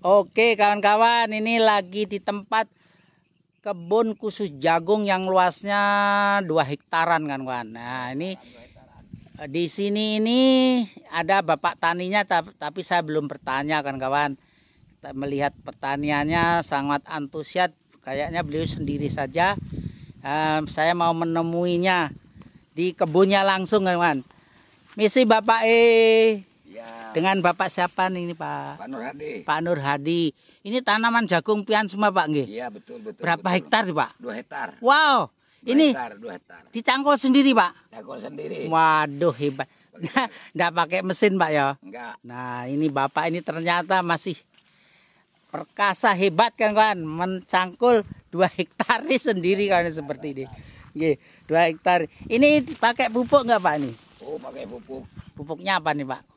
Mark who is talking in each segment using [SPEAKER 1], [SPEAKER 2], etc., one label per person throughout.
[SPEAKER 1] Oke kawan-kawan ini lagi di tempat kebun khusus jagung yang luasnya 2 hektaran kan kawan. Nah ini di sini ini ada bapak taninya tapi saya belum bertanya kan kawan. melihat pertaniannya sangat antusias kayaknya beliau sendiri saja. saya mau menemuinya di kebunnya langsung kan kawan. Misi bapak eh dengan Bapak siapa nih ini Pak? Pak Nur Hadi. Pak Nur Hadi. Ini tanaman jagung pian semua Pak nggih? Iya, betul betul. Berapa betul. hektar sih Pak? Dua hektar. Wow. Dua ini hektar, dua hektar. Dicangkul sendiri Pak? Cangkul sendiri. Waduh hebat. Nah, nggak pakai mesin Pak ya? Enggak. Nah, ini Bapak ini ternyata masih perkasa hebat kan kawan mencangkul dua hektar sendiri kan seperti ini. Nggih, dua hektar. Ini pakai pupuk nggak Pak ini?
[SPEAKER 2] Oh, pakai pupuk.
[SPEAKER 1] Pupuknya apa nih Pak?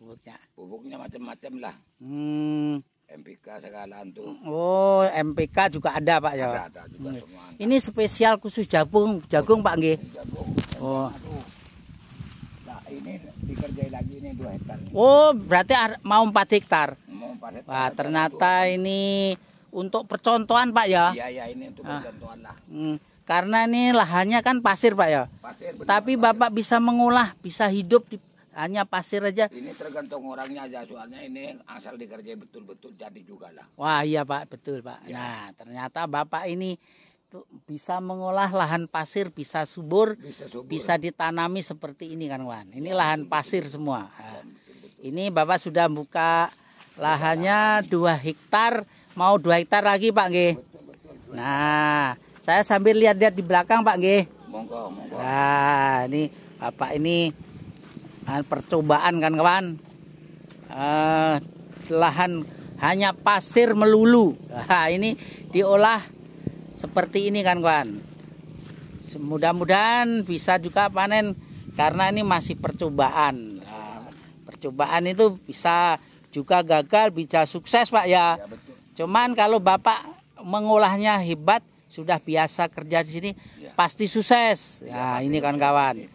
[SPEAKER 2] pupuknya macam-macam lah.
[SPEAKER 1] Hmm.
[SPEAKER 2] MPK segala itu.
[SPEAKER 1] Oh, MPK juga ada Pak ya. Ada, ada juga hmm. semua. Ada. Ini spesial khusus jagung, jagung oh, Pak nggih. Jagung. Oh.
[SPEAKER 2] Nah, ini dikerjai lagi ini 2 hektar.
[SPEAKER 1] Oh, berarti mau 4 hektar. Mau 4 hektar. Wah, ternyata itu. ini untuk percontohan Pak ya. Iya, iya ini
[SPEAKER 2] untuk ah. percontohan lah.
[SPEAKER 1] Hmm. Karena ini lahannya kan pasir Pak ya.
[SPEAKER 2] Pasir. Benar, Tapi pasir.
[SPEAKER 1] Bapak bisa mengolah, bisa hidup di hanya pasir aja. Ini
[SPEAKER 2] tergantung orangnya aja soalnya ini asal dikerjain betul-betul jadi juga lah.
[SPEAKER 1] Wah iya pak betul pak. Ya. Nah ternyata bapak ini tuh bisa mengolah lahan pasir bisa subur, bisa, subur. bisa ditanami seperti ini kan Wan. Ini ya, lahan betul, pasir semua. Nah, ya, betul, betul. Ini bapak sudah buka lahannya dua hektar mau dua hektar lagi pak G. Nah saya sambil lihat-lihat di belakang pak G.
[SPEAKER 2] Monggo, monggo.
[SPEAKER 1] Nah ini bapak ini Ah, percobaan kan kawan uh, eh, lahan hanya pasir melulu nah, ini diolah seperti ini kan kawan mudah-mudahan bisa juga panen karena ini masih percobaan nah, percobaan itu bisa juga gagal bisa sukses pak ya, ya betul. cuman kalau bapak mengolahnya hebat sudah biasa kerja di sini ya. pasti sukses ya, ya ini kan kawan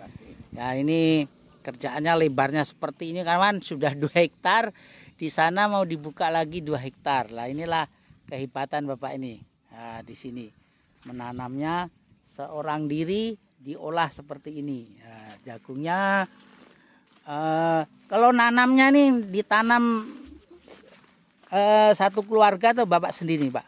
[SPEAKER 1] ya ini kerjaannya lebarnya seperti ini kawan sudah dua hektar di sana mau dibuka lagi dua hektar lah inilah kehebatan bapak ini nah, di sini menanamnya seorang diri diolah seperti ini nah, jagungnya uh, kalau nanamnya nih ditanam uh, satu keluarga atau bapak sendiri pak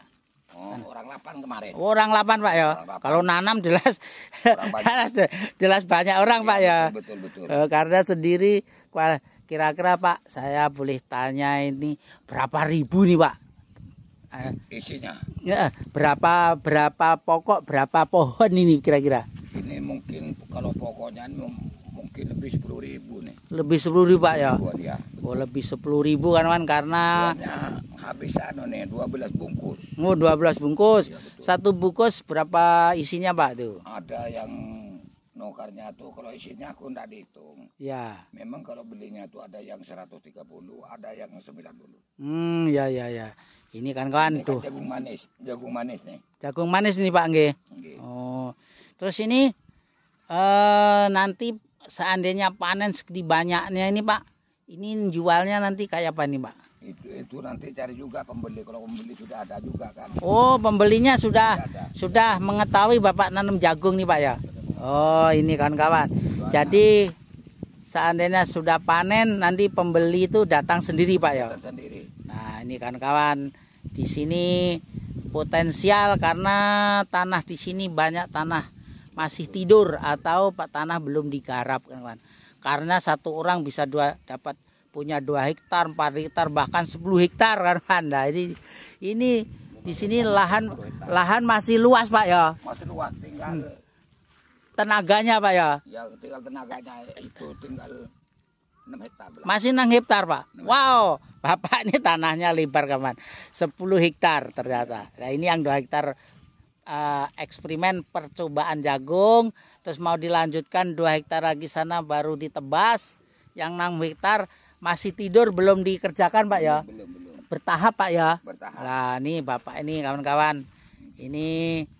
[SPEAKER 2] orang iya. lapan kemarin.
[SPEAKER 1] Orang lapan Pak ya. Kalau nanam jelas jelas jelas banyak orang ya, Pak ya. Betul betul. betul. Eh, karena sendiri kira-kira Pak saya boleh tanya ini berapa ribu nih Pak?
[SPEAKER 2] Eh, Isinya?
[SPEAKER 1] Ya, berapa berapa pokok berapa pohon ini kira-kira?
[SPEAKER 2] Ini mungkin kalau pokoknya ini mungkin lebih sepuluh ribu nih.
[SPEAKER 1] Lebih sepuluh ribu pak ya? Iya. Oh lebih sepuluh ribu kan kan karena iya,
[SPEAKER 2] habis anu nih 12 bungkus.
[SPEAKER 1] Oh, 12 bungkus. Ya, Satu bungkus berapa isinya, Pak tuh? Ada yang
[SPEAKER 2] nukarnya tuh kalau isinya aku enggak dihitung. Ya. Memang kalau belinya tuh ada yang 130, ada yang 90.
[SPEAKER 1] Hmm, ya ya ya. Ini kan kawan ini kan tuh. Kan jagung
[SPEAKER 2] manis, jagung manis nih.
[SPEAKER 1] Jagung manis nih, Pak nggih. Oh. Terus ini eh nanti seandainya panen segini banyaknya ini, Pak. Ini jualnya nanti kayak apa nih, Pak?
[SPEAKER 2] itu itu nanti cari juga pembeli kalau pembeli sudah ada juga kan
[SPEAKER 1] oh pembelinya sudah sudah, sudah mengetahui bapak nanam jagung nih pak ya oh ini kawan-kawan jadi seandainya sudah panen nanti pembeli itu datang sendiri pak ya sendiri nah ini kawan-kawan di sini potensial karena tanah di sini banyak tanah masih tidur atau pak tanah belum digarap kawan karena satu orang bisa dua dapat punya dua hektar, empat hektar, bahkan 10 hektar kan Anda. Nah, ini ini di sini lahan lahan masih luas Pak ya.
[SPEAKER 2] Masih luas tinggal hmm.
[SPEAKER 1] tenaganya Pak ya.
[SPEAKER 2] Ya tinggal tenaganya itu tinggal 6 hektar. Masih
[SPEAKER 1] 6 hektar Pak. 6 wow, Bapak ini tanahnya lebar kawan. 10 hektar ternyata. Nah ini yang 2 hektar uh, eksperimen percobaan jagung terus mau dilanjutkan 2 hektar lagi sana baru ditebas yang 6 hektar masih tidur belum dikerjakan Pak ya? Belum, belum. Bertahap Pak ya? Bertahap. Nah, ini Bapak ini kawan-kawan. Ini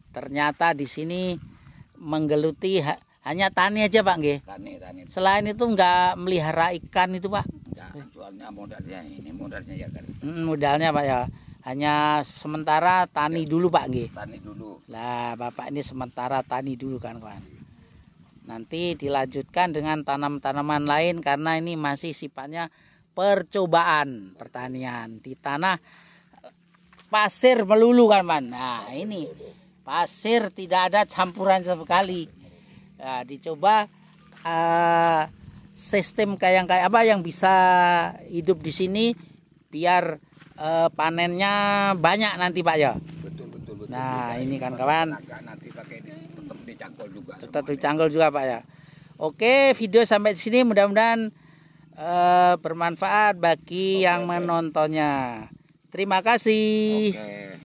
[SPEAKER 1] ternyata di sini menggeluti ha hanya tani aja Pak nggih. Tani, tani. Selain itu nggak melihara ikan itu Pak?
[SPEAKER 2] Enggak, soalnya modalnya ini modalnya ya kan.
[SPEAKER 1] Hmm, modalnya Pak ya. Hanya sementara tani ya. dulu Pak nggih. Tani dulu. Lah, Bapak ini sementara tani dulu kan kawan. Nanti dilanjutkan dengan tanam-tanaman lain karena ini masih sifatnya percobaan pertanian di tanah pasir melulu kan man. Nah ini pasir tidak ada campuran sekali. Nah, dicoba uh, sistem kayak yang kayak apa yang bisa hidup di sini biar uh, panennya banyak nanti pak ya.
[SPEAKER 2] Betul betul
[SPEAKER 1] betul. Nah ini kan kawan tetap juga. Tetap dicangkul juga Pak ya. Oke, video sampai sini mudah-mudahan uh, bermanfaat bagi Oke, yang menontonnya. Terima kasih. Oke.